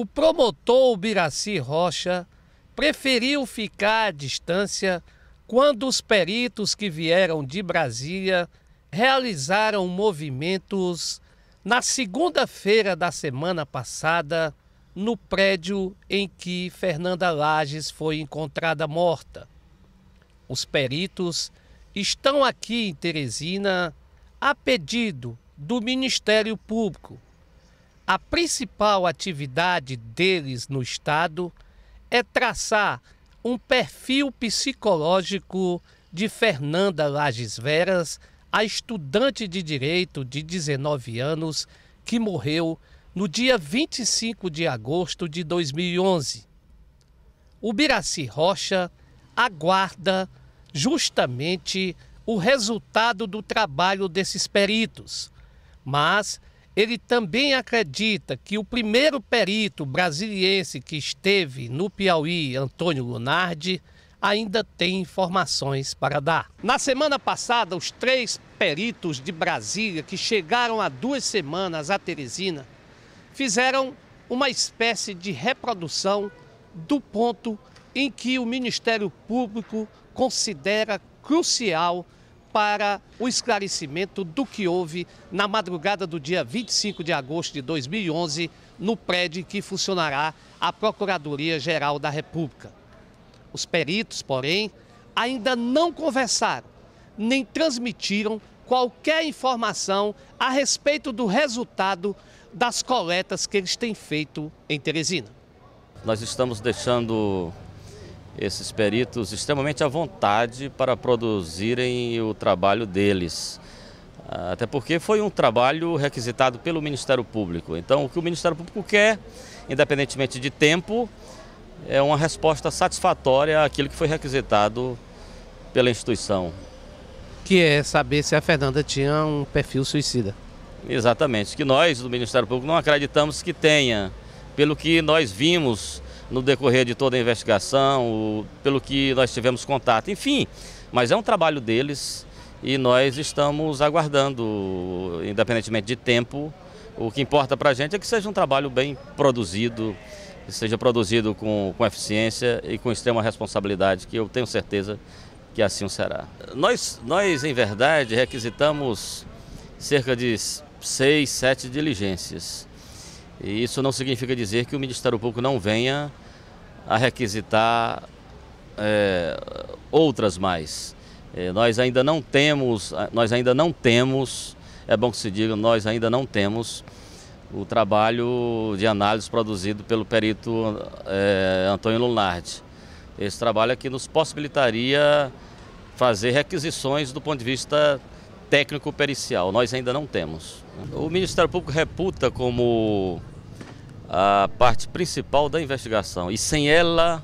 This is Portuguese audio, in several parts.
o promotor Biraci Rocha preferiu ficar à distância quando os peritos que vieram de Brasília realizaram movimentos na segunda-feira da semana passada no prédio em que Fernanda Lages foi encontrada morta. Os peritos estão aqui em Teresina a pedido do Ministério Público a principal atividade deles no Estado é traçar um perfil psicológico de Fernanda Lages Veras, a estudante de direito de 19 anos que morreu no dia 25 de agosto de 2011. O Biraci Rocha aguarda justamente o resultado do trabalho desses peritos, mas ele também acredita que o primeiro perito brasiliense que esteve no Piauí, Antônio Lunardi, ainda tem informações para dar. Na semana passada, os três peritos de Brasília que chegaram há duas semanas a Teresina fizeram uma espécie de reprodução do ponto em que o Ministério Público considera crucial para o esclarecimento do que houve na madrugada do dia 25 de agosto de 2011 no prédio que funcionará a Procuradoria-Geral da República. Os peritos, porém, ainda não conversaram nem transmitiram qualquer informação a respeito do resultado das coletas que eles têm feito em Teresina. Nós estamos deixando esses peritos extremamente à vontade para produzirem o trabalho deles. Ah, até porque foi um trabalho requisitado pelo Ministério Público. Então, o que o Ministério Público quer, independentemente de tempo, é uma resposta satisfatória àquilo que foi requisitado pela instituição. Que é saber se a Fernanda tinha um perfil suicida. Exatamente, que nós do Ministério Público não acreditamos que tenha. Pelo que nós vimos no decorrer de toda a investigação, o, pelo que nós tivemos contato, enfim. Mas é um trabalho deles e nós estamos aguardando, independentemente de tempo. O que importa para a gente é que seja um trabalho bem produzido, seja produzido com, com eficiência e com extrema responsabilidade, que eu tenho certeza que assim será. Nós, nós em verdade, requisitamos cerca de seis, sete diligências. E isso não significa dizer que o Ministério Público não venha a requisitar é, outras mais. É, nós ainda não temos, nós ainda não temos, é bom que se diga, nós ainda não temos o trabalho de análise produzido pelo perito é, Antônio Lunardi. Esse trabalho é que nos possibilitaria fazer requisições do ponto de vista técnico pericial. Nós ainda não temos. Né? O Ministério Público reputa como a parte principal da investigação e sem ela,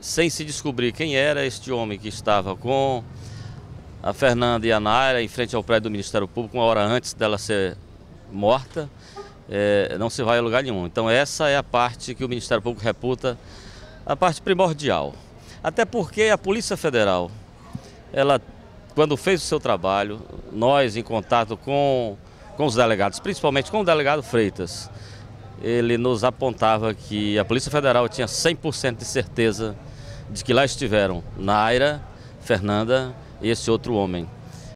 sem se descobrir quem era este homem que estava com a Fernanda e a Nara em frente ao prédio do Ministério Público uma hora antes dela ser morta, é, não se vai a lugar nenhum. Então essa é a parte que o Ministério Público reputa a parte primordial. Até porque a Polícia Federal, ela quando fez o seu trabalho, nós em contato com, com os delegados, principalmente com o delegado Freitas, ele nos apontava que a Polícia Federal tinha 100% de certeza de que lá estiveram Naira, Fernanda e esse outro homem.